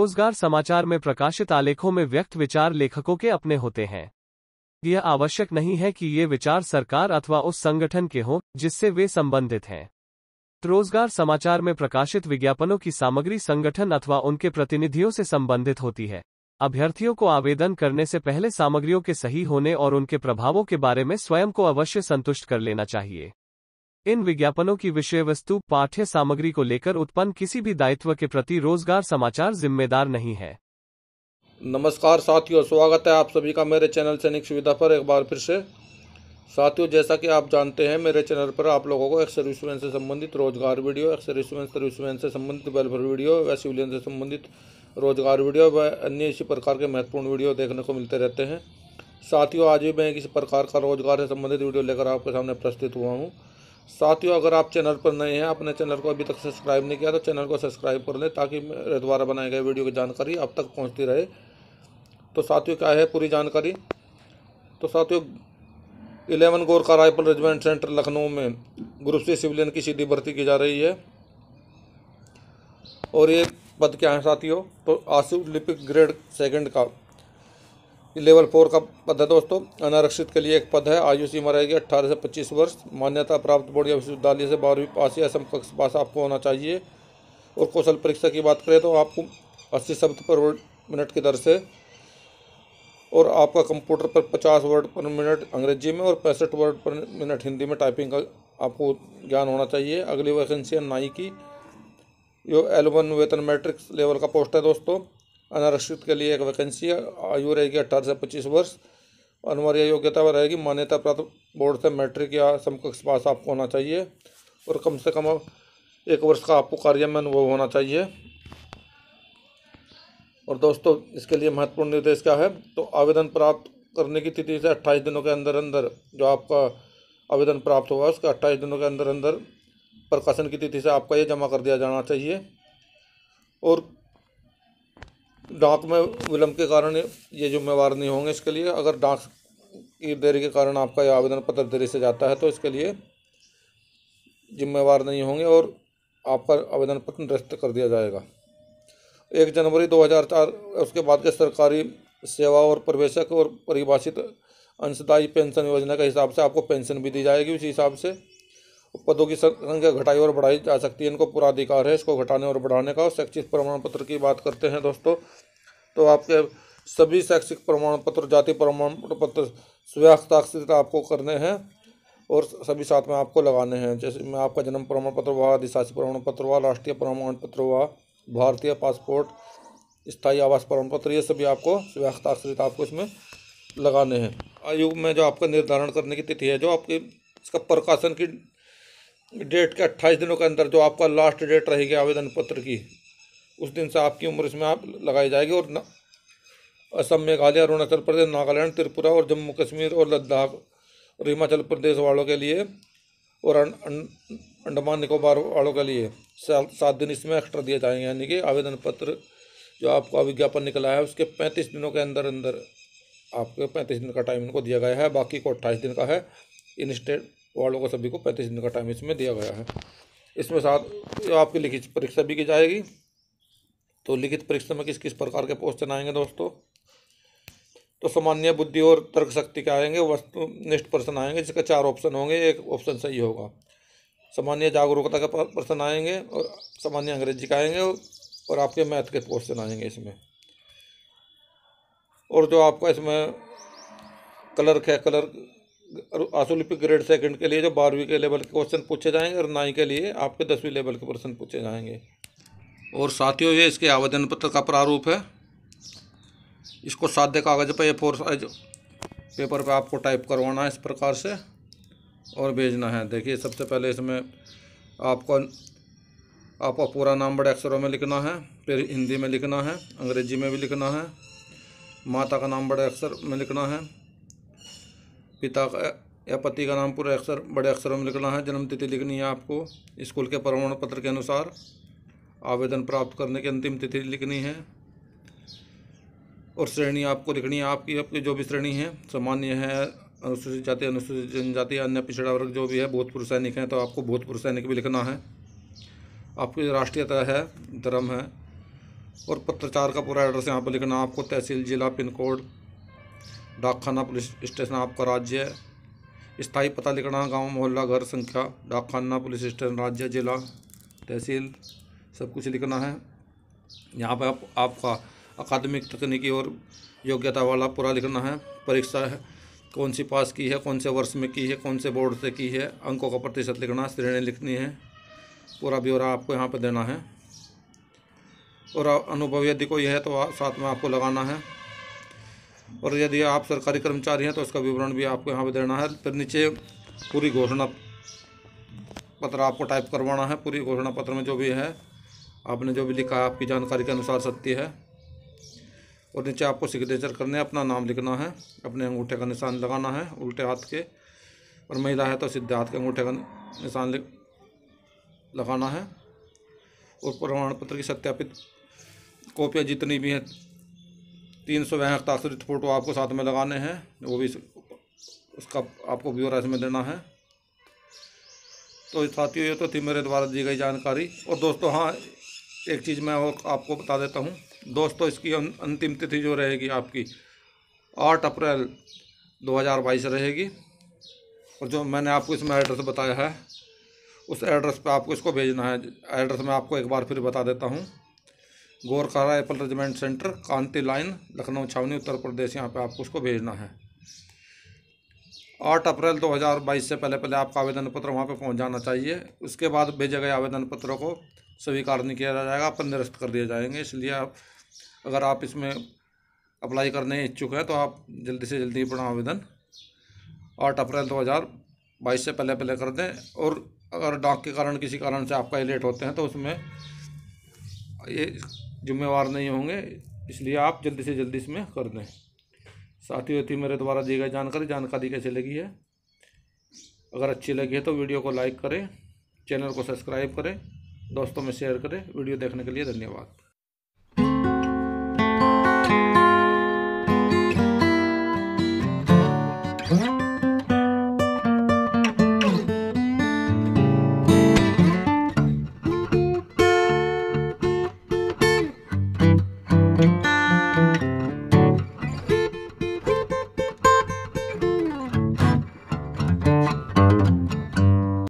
रोजगार समाचार में प्रकाशित आलेखों में व्यक्त विचार लेखकों के अपने होते हैं यह आवश्यक नहीं है कि ये विचार सरकार अथवा उस संगठन के हों जिससे वे संबंधित हैं रोजगार समाचार में प्रकाशित विज्ञापनों की सामग्री संगठन अथवा उनके प्रतिनिधियों से संबंधित होती है अभ्यर्थियों को आवेदन करने से पहले सामग्रियों के सही होने और उनके प्रभावों के बारे में स्वयं को अवश्य संतुष्ट कर लेना चाहिए इन विज्ञापनों की विषय वस्तु पाठ्य सामग्री को लेकर उत्पन्न किसी भी दायित्व के प्रति रोजगार समाचार जिम्मेदार नहीं है नमस्कार साथियों स्वागत है आप सभी का मेरे चैनल सैनिक सुविधा पर एक बार फिर से साथियों जैसा कि आप जानते हैं मेरे चैनल पर आप लोगों को एक सर्विसमैन से संबंधित रोजगार वीडियो एक सर्विसमैन सर्विसमैन से संबंधित वेलफेयर वीडियो व सिविलियन से संबंधित रोजगार वीडियो व अन्य इसी प्रकार के महत्वपूर्ण वीडियो देखने को मिलते रहते हैं साथियों आज भी मैं किसी प्रकार का रोजगार से संबंधित वीडियो लेकर आपके सामने प्रस्तुत हुआ हूँ साथियों अगर आप चैनल पर नए हैं अपने चैनल को अभी तक सब्सक्राइब नहीं किया तो चैनल को सब्सक्राइब कर लें ताकि मेरे द्वारा बनाए गए वीडियो की जानकारी अब तक पहुंचती रहे तो साथियों क्या है पूरी जानकारी तो साथियों eleven Gorkha rifle regiment centre Lucknow में ग्रुप सी सिविलियन की सीधी भर्ती की जा रही है और ये पद क्या है साथियों तो आसिफ लिपिक ग्रेड सेकेंड का लेवल फोर का पद है दोस्तों अनारक्षित के लिए एक पद है आयु सीमा रहेगी अट्ठारह से पच्चीस वर्ष मान्यता प्राप्त बोर्ड या विश्वविद्यालय से बारहवीं पास या समकक्ष पास आपको होना चाहिए और कौशल परीक्षा की बात करें तो आपको अस्सी शब्द पर वर्ड मिनट की दर से और आपका कंप्यूटर पर पचास वर्ड पर मिनट अंग्रेजी में और पैंसठ वर्ड पर मिनट हिंदी में टाइपिंग का आपको ज्ञान होना चाहिए अगली वैकेंसी है नाई की यो एलवन वेतन मैट्रिक्स लेवल का पोस्ट है दोस्तों अनारक्षित के लिए एक वैकेंसी आयु रहेगी अठारह से पच्चीस वर्ष अनिवार्य योग्यता वह रहेगी मान्यता प्राप्त बोर्ड से मैट्रिक या समकक्ष पास आपको होना चाहिए और कम से कम एक वर्ष का आपको कार्य में अनुभव होना चाहिए और दोस्तों इसके लिए महत्वपूर्ण निर्देश क्या है तो आवेदन प्राप्त करने की तिथि से अट्ठाईस दिनों के अंदर अंदर जो आपका आवेदन प्राप्त हुआ उसका अट्ठाईस दिनों के अंदर अंदर प्रकाशन की तिथि से आपका ये जमा कर दिया जाना चाहिए और डाक में विलम्ब के कारण ये जिम्मेवार नहीं होंगे इसके लिए अगर डाक की देरी के कारण आपका यह आवेदन पत्र देरी से जाता है तो इसके लिए जिम्मेवार नहीं होंगे और आपका आवेदन पत्र निरस्त कर दिया जाएगा एक जनवरी 2004 उसके बाद के सरकारी सेवा और प्रवेशक और परिभाषित अंशदायी पेंशन योजना के हिसाब से आपको पेंशन भी दी जाएगी उसी हिसाब से पदों की संख्या घटाई और बढ़ाई जा सकती है इनको पूरा अधिकार है इसको घटाने और बढ़ाने का और शैक्षिक प्रमाण पत्र की बात करते हैं दोस्तों तो आपके सभी शैक्षिक प्रमाण पत्र जाति प्रमाण पत्र स्वहस्ताक्षरित आपको करने हैं और सभी साथ में आपको लगाने हैं जैसे मैं आपका जन्म प्रमाण पत्र हुआ अधिशासी प्रमाण पत्र हुआ राष्ट्रीय प्रमाण पत्र हुआ भारतीय पासपोर्ट स्थायी आवास प्रमाण पत्र ये सभी आपको स्वहस्ताक्षरित आपको इसमें लगाने हैं आयु में जो आपका निर्धारण करने की तिथि है जो आपकी इसका प्रकाशन की डेट के अट्ठाईस दिनों के अंदर जो आपका लास्ट डेट रहेगी आवेदन पत्र की उस दिन से आपकी उम्र इसमें आप लगाई जाएगी और असम मेघालय अरुणाचल प्रदेश नागालैंड त्रिपुरा और जम्मू कश्मीर और लद्दाख और हिमाचल प्रदेश वालों के लिए और अं-, अं-, अंडमान निकोबार वालों के लिए सात दिन इसमें एक्स्ट्रा दिए जाएंगे यानी कि आवेदन पत्र जो आपका विज्ञापन निकला है उसके पैंतीस दिनों के अंदर अंदर आपके पैंतीस दिन का टाइम इनको दिया गया है बाकी को अट्ठाईस दिन का है इन स्टेट वार्डों को सभी को पैंतीस दिन का टाइम इसमें दिया गया है इसमें साथ आपकी लिखित परीक्षा भी की जाएगी तो लिखित परीक्षा में किस किस प्रकार के क्वेश्चन आएंगे दोस्तों तो सामान्य बुद्धि और तर्क शक्ति के आएंगे वस्तु निष्ठ प्रश्न आएंगे जिसका चार ऑप्शन होंगे एक ऑप्शन सही होगा सामान्य जागरूकता के प्रश्न आएंगे और सामान्य अंग्रेजी के आएंगे और आपके मैथ के क्वेश्चन आएंगे इसमें और जो आपका इसमें कलर है कलर आसोलिपिक ग्रेड सेकंड के लिए जो बारहवीं के लेवल के क्वेश्चन पूछे जाएंगे और नाई के लिए आपके दसवीं लेवल के प्रश्न पूछे जाएंगे और साथियों ये इसके आवेदन पत्र का प्रारूप है इसको साध्य कागज़ पर ए फोर साइज पेपर पे आपको टाइप करवाना है इस प्रकार से और भेजना है देखिए सबसे पहले इसमें आपका आपका पूरा नाम बड़े अक्षरों में लिखना है फिर हिंदी में लिखना है अंग्रेजी में भी लिखना है माता का नाम बड़े अक्षर में लिखना है पिता का या पति का नाम पूरे अक्षर बड़े अक्षरों में लिखना है जन्म तिथि लिखनी है आपको स्कूल के प्रमाण पत्र के अनुसार आवेदन प्राप्त करने की अंतिम तिथि लिखनी है और श्रेणी आपको लिखनी है आपकी आपकी जो भी श्रेणी है सामान्य है अनुसूचित जाति अनुसूचित जनजाति अन्य पिछड़ा वर्ग जो भी है भूतपूर्व सैनिक हैं तो आपको भूतपूर्व सैनिक भी लिखना है आपकी राष्ट्रीयता है धर्म है और पत्रचार का पूरा एड्रेस यहाँ पर लिखना आपको तहसील जिला पिन कोड डाकखाना पुलिस स्टेशन आपका राज्य स्थायी पता लिखना गांव मोहल्ला घर संख्या डाकखाना पुलिस स्टेशन राज्य जिला तहसील सब कुछ लिखना है यहाँ पर आप, आपका अकादमिक तकनीकी और योग्यता वाला पूरा लिखना है परीक्षा है कौन सी पास की है कौन से वर्ष में की है कौन से बोर्ड से की है अंकों का प्रतिशत लिखना है श्रेणी लिखनी है पूरा ब्यौरा आपको यहाँ पर देना है और अनुभव यदि कोई है तो साथ में आपको लगाना है और यदि आप सरकारी कर्मचारी हैं तो उसका विवरण भी आपको यहाँ पर देना है फिर नीचे पूरी घोषणा पत्र आपको टाइप करवाना है पूरी घोषणा पत्र में जो भी है आपने जो भी लिखा है आपकी जानकारी के अनुसार सत्य है और नीचे आपको सिग्नेचर करने अपना नाम लिखना है अपने अंगूठे का निशान लगाना है उल्टे हाथ के और महिला है तो सीधे हाथ के अंगूठे का निशान लगाना है और प्रमाण पत्र की सत्यापित कॉपियाँ जितनी भी हैं तीन सौ तासरित फ़ोटो आपको साथ में लगाने हैं वो भी उसका आपको ब्यौरा इसमें देना है तो साथियों ये तो थी मेरे द्वारा दी गई जानकारी और दोस्तों हाँ एक चीज़ मैं और आपको बता देता हूँ दोस्तों इसकी अं- अंतिम तिथि जो रहेगी आपकी आठ अप्रैल दो हज़ार बाईस रहेगी और जो मैंने आपको इसमें एड्रेस बताया है उस एड्रेस पे आपको इसको भेजना है एड्रेस मैं आपको एक बार फिर बता देता हूँ गोरखारा एप्पल रेजिमेंट सेंटर कांति लाइन लखनऊ छावनी उत्तर प्रदेश यहाँ पे आपको उसको भेजना है आठ अप्रैल दो हज़ार बाईस से पहले पहले आपका आवेदन पत्र वहाँ पे पहुँच जाना चाहिए उसके बाद भेजे गए आवेदन पत्रों को स्वीकार नहीं किया जाएगा अपन निरस्त कर दिए जाएंगे इसलिए आप अगर आप इसमें अप्लाई करने इच्छुक हैं तो आप जल्दी से जल्दी अपना आवेदन आठ अप्रैल दो हज़ार बाईस से पहले पहले कर दें और अगर डाक के कारण किसी कारण से आपका लेट होते हैं तो उसमें ये जिम्मेवार नहीं होंगे इसलिए आप जल्दी से जल्दी इसमें कर दें साथी वाथी मेरे द्वारा दी गई जानकारी जानकारी कैसे लगी है अगर अच्छी लगी है तो वीडियो को लाइक करें चैनल को सब्सक्राइब करें दोस्तों में शेयर करें वीडियो देखने के लिए धन्यवाद